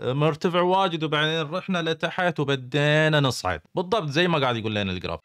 مرتفع واجد وبعدين رحنا لتحت وبدينا نصعد بالضبط زي ما قاعد يقول لنا الجراف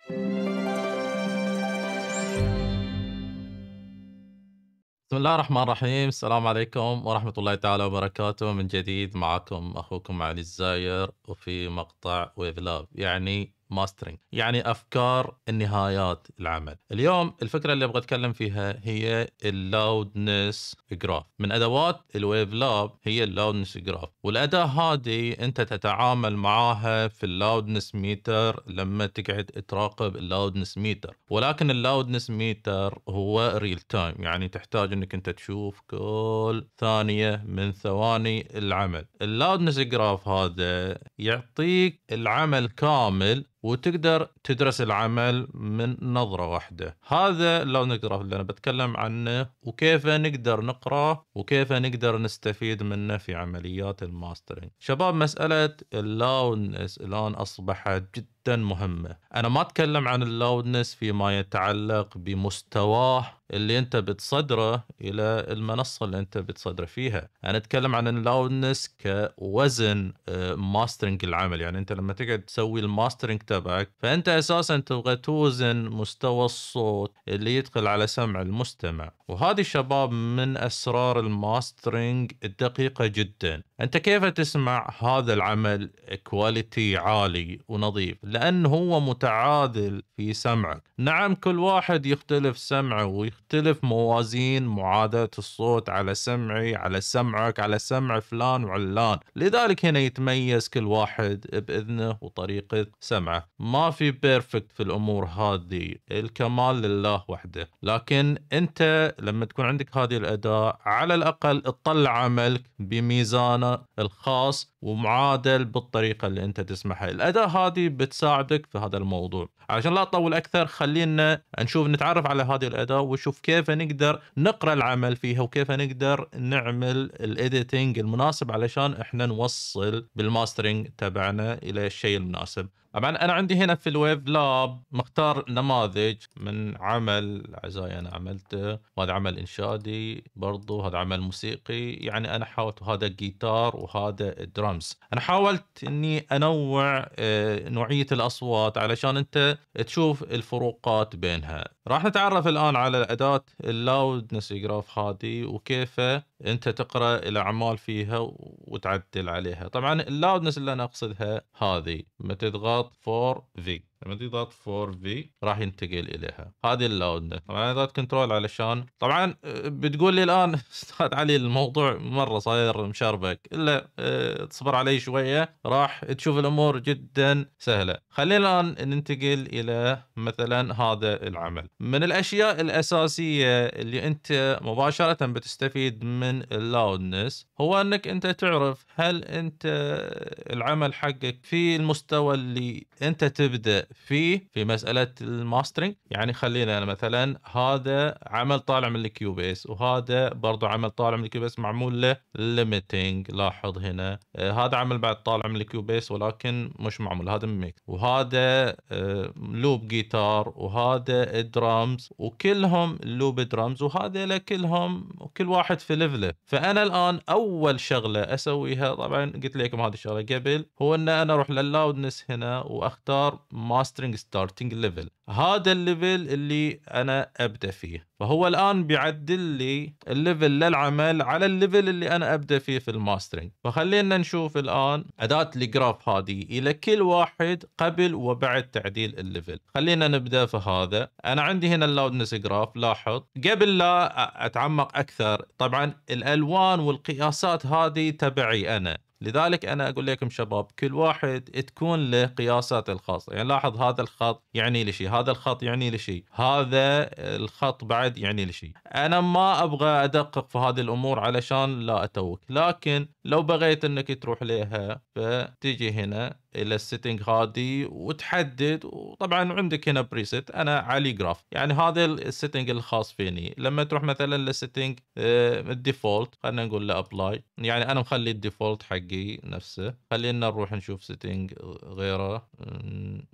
بسم الله الرحمن الرحيم السلام عليكم ورحمة الله تعالى وبركاته من جديد معكم أخوكم علي الزاير وفي مقطع ويفلاب يعني ماسترنج يعني افكار النهايات العمل اليوم الفكره اللي ابغى اتكلم فيها هي اللاودنس جراف من ادوات الويف لاب هي اللاودنس جراف والاداه هذه انت تتعامل معاها في اللاودنس ميتر لما تقعد تراقب اللاودنس ميتر ولكن اللاودنس ميتر هو ريل تايم يعني تحتاج انك انت تشوف كل ثانيه من ثواني العمل اللاودنس جراف هذا يعطيك العمل كامل وتقدر تدرس العمل من نظرة واحدة هذا لو نقرأ اللي أنا بتكلم عنه وكيف نقدر نقرأه وكيف نقدر نستفيد منه في عمليات الماسترينج شباب مسألة اللون الآن أصبحت جدا جدا مهمه انا ما اتكلم عن اللاودنس فيما يتعلق بمستواه اللي انت بتصدره الى المنصه اللي انت بتصدره فيها انا اتكلم عن اللاودنس كوزن ماسترنج آه، العمل يعني انت لما تقعد تسوي الماسترنج تبعك فانت اساسا تبغى توزن مستوى الصوت اللي يدخل على سمع المستمع وهذه شباب من اسرار الماسترنج الدقيقه جدا انت كيف تسمع هذا العمل كواليتي عالي ونظيف لان هو متعادل في سمعك نعم كل واحد يختلف سمعه ويختلف موازين معاداة الصوت على سمعي على سمعك على سمع فلان وعلان لذلك هنا يتميز كل واحد باذنه وطريقة سمعه ما في بيرفكت في الامور هذه الكمال لله وحده لكن انت لما تكون عندك هذه الاداء على الاقل اطلع عملك بميزانه الخاص ومعادل بالطريقه اللي انت تسمحها الاداة هذه بتساعدك في هذا الموضوع عشان لا اطول اكثر خلينا نشوف نتعرف على هذه الاداه ونشوف كيف نقدر نقرا العمل فيها وكيف نقدر نعمل الايديتنج المناسب علشان احنا نوصل بالماسترينج تبعنا الى الشيء المناسب طبعا انا عندي هنا في الويب لاب مختار نماذج من عمل عزاي انا عملته وهذا عمل انشادي برضو هذا عمل موسيقي يعني انا حاولت وهذا جيتار وهذا درامز انا حاولت اني انوع آه، نوعيه الاصوات علشان انت تشوف الفروقات بينها راح نتعرف الآن على أداة اللاودنس جراف هذه وكيف أنت تقرأ الأعمال فيها وتعدل عليها طبعا اللاودنس اللي أنا أقصدها هذه ما تضغط فور فيج لما تيجي ضغط 4 في راح ينتقل اليها هذه اللود طبعا انا ضغط كنترول علشان طبعا آه، بتقول لي الان استاذ علي الموضوع مره صاير مشربك الا آه، تصبر علي شويه راح تشوف الامور جدا سهله خلينا الان ننتقل الى مثلا هذا العمل من الاشياء الاساسيه اللي انت مباشره بتستفيد من اللاودنس هو انك انت تعرف هل انت آه، العمل حقك في المستوى اللي انت تبدا في في مساله الماسترنج يعني خلينا انا مثلا هذا عمل طالع من الكيو بيس وهذا برضه عمل طالع من الكيو بيس معمول له ليميتنج لاحظ هنا آه هذا عمل بعد طالع من الكيو بيس ولكن مش معمول هذا ميك وهذا آه لوب جيتار وهذا درامز وكلهم لوب درامز وهذا كلهم كل واحد في ليفله فانا الان اول شغله اسويها طبعا قلت لكم هذه الشغله قبل هو ان انا اروح لللاودنس هنا واختار ما ماسترنج ستارتنج ليفل هذا الليفل اللي انا ابدا فيه فهو الان بيعدل لي الليفل للعمل على الليفل اللي انا ابدا فيه في الماسترنج فخلينا نشوف الان اداه الجراف هذه الى كل واحد قبل وبعد تعديل الليفل خلينا نبدا في هذا انا عندي هنا اللاودنس جراف لاحظ قبل لا اتعمق اكثر طبعا الالوان والقياسات هذه تبعي انا لذلك انا اقول لكم شباب كل واحد تكون له قياسات الخاصه يعني لاحظ هذا الخط يعني لشيء هذا الخط يعني لشيء هذا الخط بعد يعني لشيء انا ما ابغى ادقق في هذه الامور علشان لا اتوك لكن لو بغيت انك تروح لها فتجي هنا الى السيتنج هذه وتحدد وطبعا عندك هنا بريست انا علي جراف يعني هذا السيتنج الخاص فيني لما تروح مثلا للسيتنج آه، الديفولت خلينا نقول له ابلاي يعني انا مخلي الديفولت حقي نفسه خلينا نروح نشوف سيتنج غيره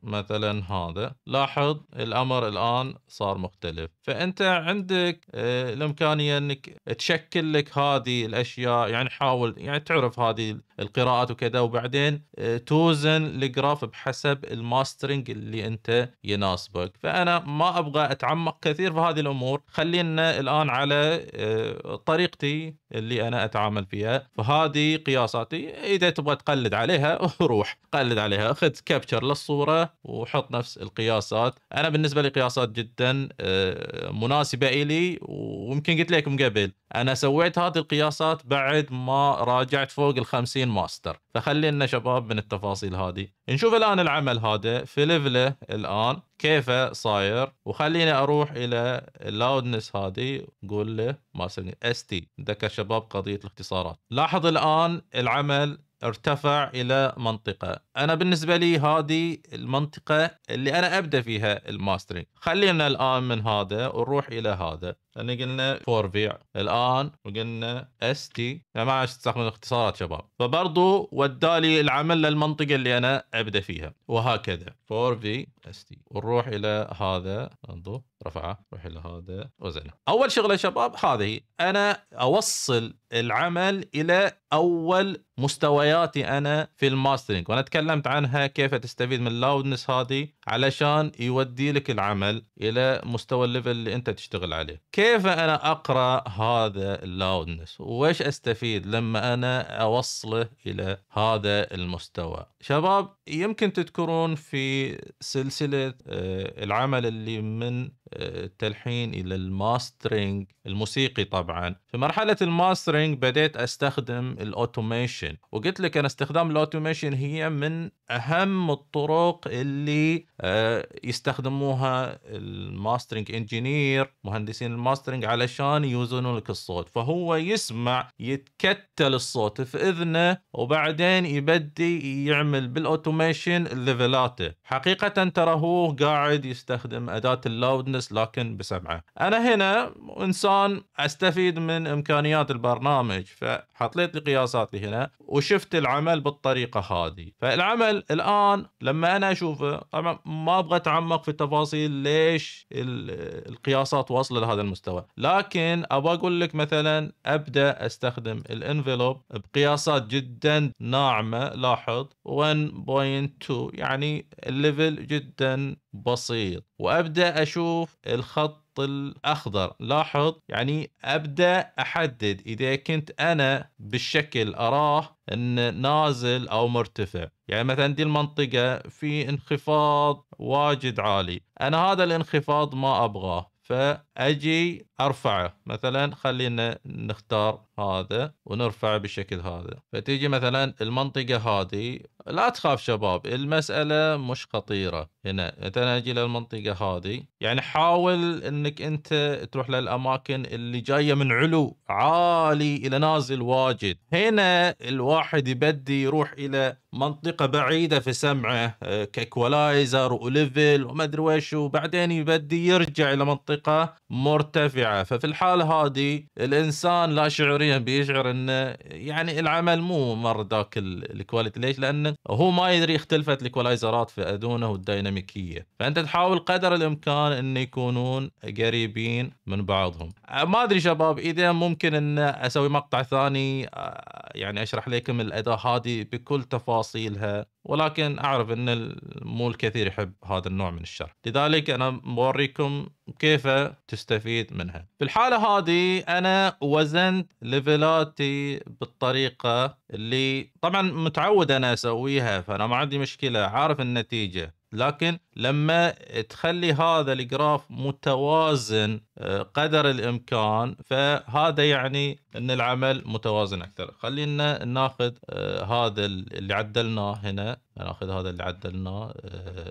مثلا هذا لاحظ الامر الان صار مختلف فانت عندك آه، الامكانيه انك تشكل لك هذه الاشياء يعني حاول يعني تعرف هذه القراءات وكذا وبعدين آه، توزن الجراف بحسب الماسترنج اللي انت يناسبك فانا ما ابغى اتعمق كثير في هذه الامور خلينا الان على آه، طريقتي اللي انا اتعامل فيها فهذه قياساتي اذا تبغى تقلد عليها روح قلد عليها خذ كابتشر للصوره وحط نفس القياسات انا بالنسبه لي قياسات جدا آه، مناسبه الي ويمكن قلت لكم قبل انا سويت هذه القياسات بعد ما راجعت فوق ال 50 ماستر فخلي لنا شباب من التفاصيل هذه نشوف الان العمل هذا في ليفله الان كيف صاير وخليني اروح الى اللاودنس هذه قول له ما اس تي ذكر شباب قضيه الاختصارات لاحظ الان العمل ارتفع الى منطقه انا بالنسبه لي هذه المنطقه اللي انا ابدا فيها الماسترينج خلينا الان من هذا ونروح الى هذا لان قلنا فورفيع الان وقلنا اس تي يعني ما عادش الاختصارات شباب فبرضو ودالي العمل للمنطقه اللي انا ابدا فيها وهكذا في اس تي ونروح الى هذا انظر رفعه روح الى هذا وزنه اول شغله يا شباب هذه انا اوصل العمل الى اول مستوياتي انا في الماسترنج وانا تكلمت عنها كيف تستفيد من اللاودنس هذه علشان يودي لك العمل الى مستوى الليفل اللي انت تشتغل عليه كيف انا اقرا هذا اللاودنس وايش استفيد لما انا اوصله الى هذا المستوى شباب يمكن تذكرون في سلسله آه، العمل اللي من التلحين الى الماسترينج الموسيقي طبعا في مرحله الماسترينج بديت استخدم الاوتوميشن وقلت لك ان استخدام الاوتوميشن هي من اهم الطرق اللي آه، يستخدموها الماسترينج انجينير مهندسين الماسترينج علشان يوزنون لك الصوت فهو يسمع يتكتل الصوت في اذنه وبعدين يبدي يعمل بالاوتوميشن ليفلاته حقيقه ترى هو قاعد يستخدم اداه اللاودنس مدرس لكن بسمعه انا هنا انسان استفيد من امكانيات البرنامج فحطيت لي قياساتي هنا وشفت العمل بالطريقه هذه فالعمل الان لما انا اشوفه طبعا ما ابغى اتعمق في التفاصيل ليش القياسات واصله لهذا المستوى لكن ابغى اقول لك مثلا ابدا استخدم الانفلوب بقياسات جدا ناعمه لاحظ 1.2 يعني الليفل جدا بسيط وابدا اشوف الخط الاخضر لاحظ يعني ابدا احدد اذا كنت انا بالشكل اراه ان نازل او مرتفع يعني مثلا دي المنطقة في انخفاض واجد عالي أنا هذا الانخفاض ما أبغاه ف اجي ارفعه مثلا خلينا نختار هذا ونرفعه بالشكل هذا فتيجي مثلا المنطقه هذه لا تخاف شباب المساله مش خطيره هنا مثلا اجي للمنطقه هذه يعني حاول انك انت تروح للاماكن اللي جايه من علو عالي الى نازل واجد هنا الواحد يبدي يروح الى منطقه بعيده في سمعه آه، كاكولايزر وليفل وما ادري ويش وبعدين يبدي يرجع الى منطقه مرتفعة ففي الحالة هذه الإنسان لا شعوريا بيشعر أنه يعني العمل مو مر ذاك الكواليتي ليش لأنه هو ما يدري اختلفت الإيكولايزرات في أذونه والديناميكية فأنت تحاول قدر الإمكان أن يكونون قريبين من بعضهم ما أدري شباب إذا ممكن أن أسوي مقطع ثاني آه، يعني أشرح لكم الأداة هذه بكل تفاصيلها ولكن أعرف أن مو الكثير يحب هذا النوع من الشرح لذلك أنا بوريكم كيف تستفيد منها في الحالة هذه أنا وزنت ليفلاتي بالطريقة اللي طبعا متعود أنا أسويها فأنا ما عندي مشكلة عارف النتيجة لكن لما تخلي هذا الجراف متوازن آه، قدر الامكان فهذا يعني ان العمل متوازن اكثر خلينا ناخذ آه، هذا اللي عدلناه هنا ناخذ هذا اللي عدلناه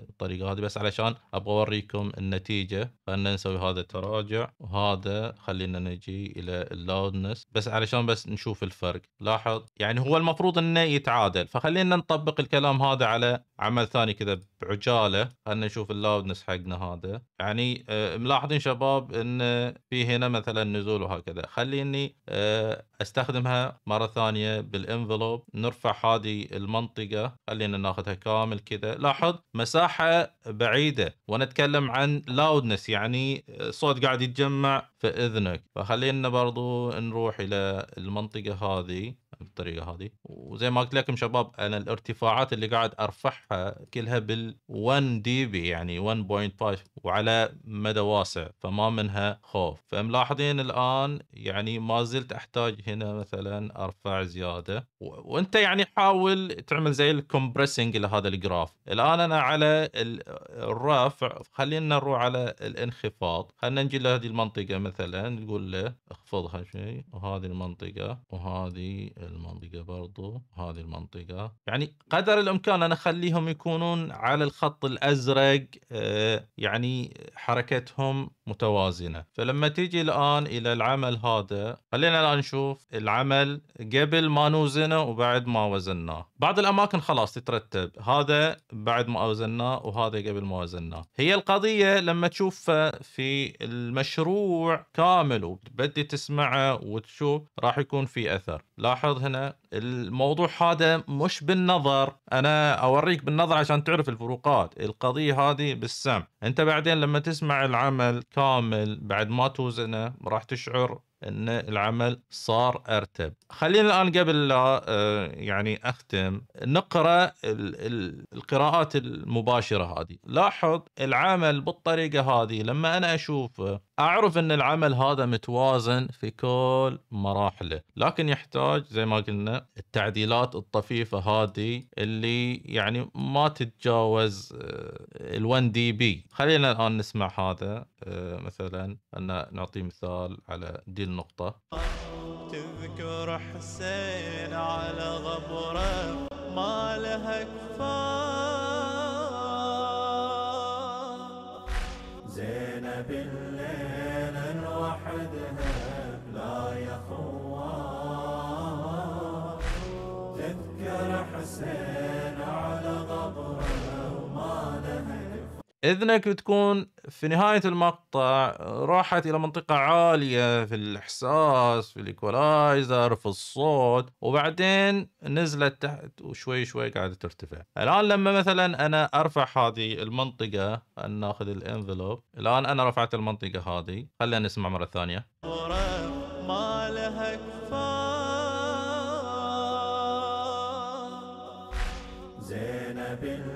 بالطريقه آه، هذه بس علشان ابغى اوريكم النتيجه خلينا نسوي هذا التراجع وهذا خلينا نجي الى اللاودنس بس علشان بس نشوف الفرق لاحظ يعني هو المفروض انه يتعادل فخلينا نطبق الكلام هذا على عمل ثاني كذا بعجاله خلينا نشوف اللاودنس حقنا هذا يعني آه، ملاحظين شباب ان في هنا مثلا نزول وهكذا خليني آه، استخدمها مره ثانيه بالانفلوب نرفع هذه المنطقه خلينا ناخذها كامل كذا لاحظ مساحه بعيده وانا اتكلم عن لاودنس يعني آه، صوت قاعد يتجمع في اذنك فخلينا برضو نروح الى المنطقه هذه بالطريقه هذه وزي ما قلت لكم شباب انا الارتفاعات اللي قاعد ارفعها كلها بال 1 دي بي يعني 1.5 وعلى مدى واسع فما منها خوف فملاحظين الان يعني ما زلت احتاج هنا مثلا ارفع زياده و... وانت يعني حاول تعمل زي الكومبريسنج لهذا الجراف الان انا على الرفع خلينا نروح على الانخفاض خلينا نجي لهذه المنطقه مثلا نقول له اخفضها شيء وهذه المنطقه وهذه المنطقة برضو هذه المنطقة يعني قدر الإمكان أنا أخليهم يكونون على الخط الأزرق آه، يعني حركتهم متوازنة فلما تيجي الآن إلى العمل هذا خلينا الآن نشوف العمل قبل ما نوزنه وبعد ما وزناه بعض الأماكن خلاص تترتب هذا بعد ما وزناه وهذا قبل ما وزناه هي القضية لما تشوفها في المشروع كامل وتبدي تسمعه وتشوف راح يكون في أثر لاحظ هنا الموضوع هذا مش بالنظر انا اوريك بالنظر عشان تعرف الفروقات القضيه هذه بالسمع انت بعدين لما تسمع العمل كامل بعد ما توزنه راح تشعر ان العمل صار ارتب خلينا الان قبل لا آه، يعني اختم نقرا القراءات المباشره هذه لاحظ العمل بالطريقه هذه لما انا اشوفه اعرف ان العمل هذا متوازن في كل مراحله لكن يحتاج زي ما قلنا التعديلات الطفيفه هذه اللي يعني ما تتجاوز ال1 دي بي خلينا الان نسمع هذا آه، مثلا ان نعطي مثال على دي النقطة تذكر حسين على غبرة ما لها كفاء زينب الليل وحدها لا يخوى تذكر حسين إذنك بتكون في نهاية المقطع راحت إلى منطقة عالية في الإحساس في الإيكولايزر في الصوت وبعدين نزلت تحت وشوي شوي قاعدة ترتفع الآن لما مثلا أنا أرفع هذه المنطقة ناخذ الانفلوب الآن أنا رفعت المنطقة هذه خلينا نسمع مرة ثانية زينب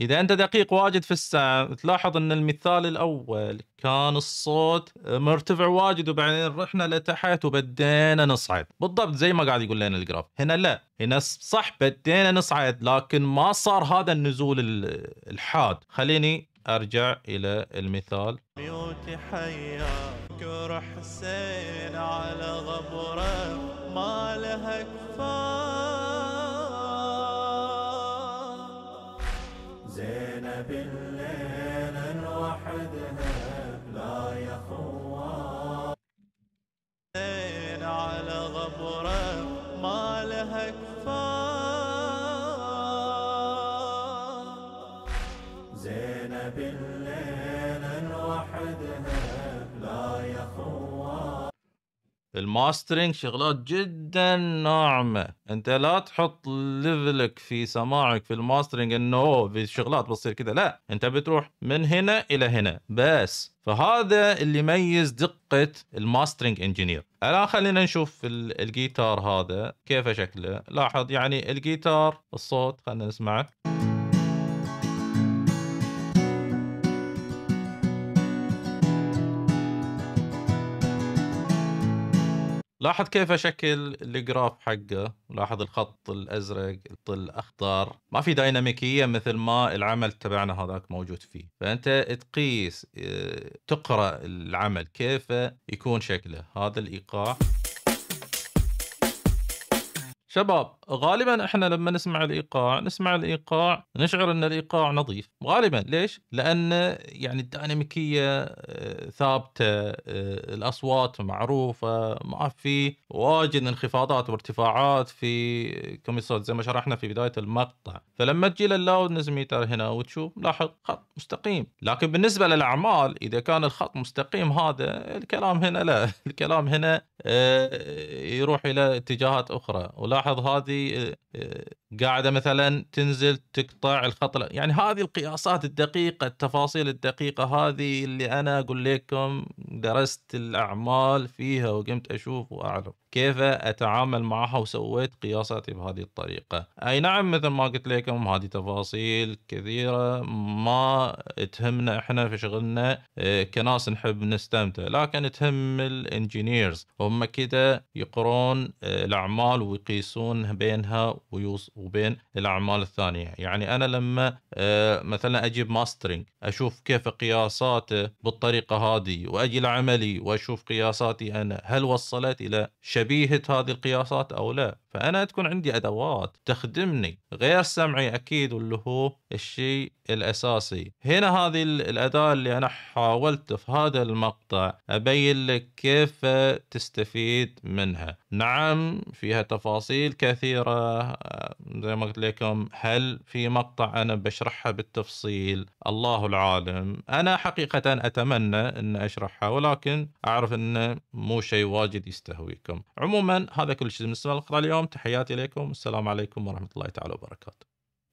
اذا انت دقيق واجد في الساعه تلاحظ ان المثال الاول كان الصوت مرتفع واجد وبعدين رحنا لتحت وبدينا نصعد بالضبط زي ما قاعد يقول لنا الجراف هنا لا هنا صح بدينا نصعد لكن ما صار هذا النزول الحاد خليني ارجع الى المثال بيوتي حيا قرح حسين على غبره ما لها كفايه احنا بالليل نوحدها ماسترينج شغلات جدا ناعمه انت لا تحط ليفلك في سماعك في الماسترينج انه في شغلات بتصير كذا لا انت بتروح من هنا الى هنا بس فهذا اللي يميز دقه الماسترنج انجينير الان خلينا نشوف الجيتار هذا كيف شكله لاحظ يعني الجيتار الصوت خلينا نسمعه لاحظ كيف شكل الجراف حقه لاحظ الخط الازرق الاخضر ما في ديناميكيه مثل ما العمل تبعنا هذاك موجود فيه فانت تقيس آه، تقرا العمل كيف يكون شكله هذا الايقاع شباب غالبا احنا لما نسمع الايقاع نسمع الايقاع نشعر ان الايقاع نظيف غالبا ليش لان يعني الديناميكيه آه، ثابته آه، الاصوات معروفه ما في واجد انخفاضات وارتفاعات في آه، كميسات زي ما شرحنا في بدايه المقطع فلما تجي لللاود ميتر هنا وتشوف لاحظ خط مستقيم لكن بالنسبه للاعمال اذا كان الخط مستقيم هذا الكلام هنا لا الكلام هنا يروح الى اتجاهات اخرى ولاحظ هذه قاعده مثلا تنزل تقطع الخط يعني هذه القياسات الدقيقه التفاصيل الدقيقه هذه اللي انا اقول لكم درست الاعمال فيها وقمت اشوف واعرف كيف أتعامل معها وسويت قياساتي بهذه الطريقة أي نعم مثل ما قلت لكم هذه تفاصيل كثيرة ما تهمنا إحنا في شغلنا آه، كناس نحب نستمتع لكن تهم الانجينيرز هم كده يقرون آه، الأعمال ويقيسون بينها وبين الأعمال الثانية يعني أنا لما آه، مثلا أجيب ماسترينج أشوف كيف قياساته بالطريقة هذه وأجي لعملي وأشوف قياساتي أنا هل وصلت إلى شيء شبيهه هذه القياسات او لا فانا تكون عندي ادوات تخدمني غير سمعي اكيد واللي هو الشيء الاساسي هنا هذه الاداه اللي انا حاولت في هذا المقطع ابين لك كيف تستفيد منها نعم فيها تفاصيل كثيره آه، زي ما قلت لكم هل في مقطع انا بشرحها بالتفصيل الله العالم انا حقيقه اتمنى ان اشرحها ولكن اعرف انه مو شيء واجد يستهويكم عموما هذا كل شيء بالنسبه للقراءه اليوم اليوم تحياتي إليكم السلام عليكم ورحمة الله تعالى وبركاته